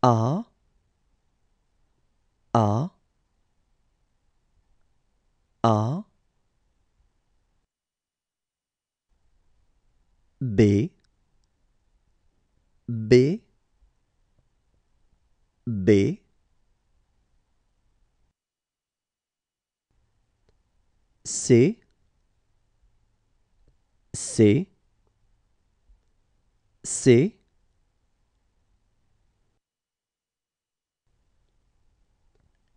are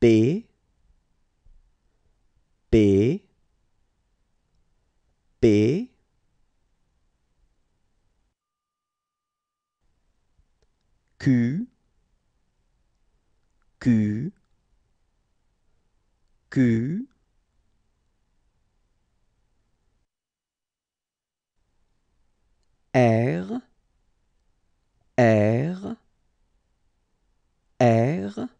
B B B Q Q Q R R R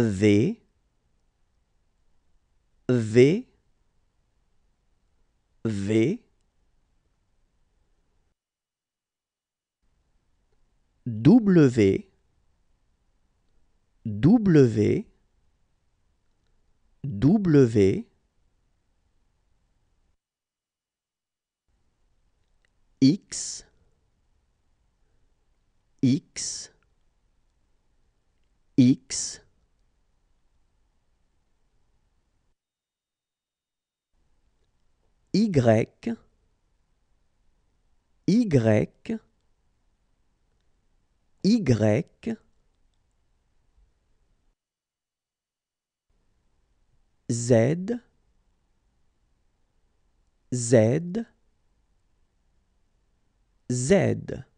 V V V W W W X X X Y, Y, Y, Z, Z, Z.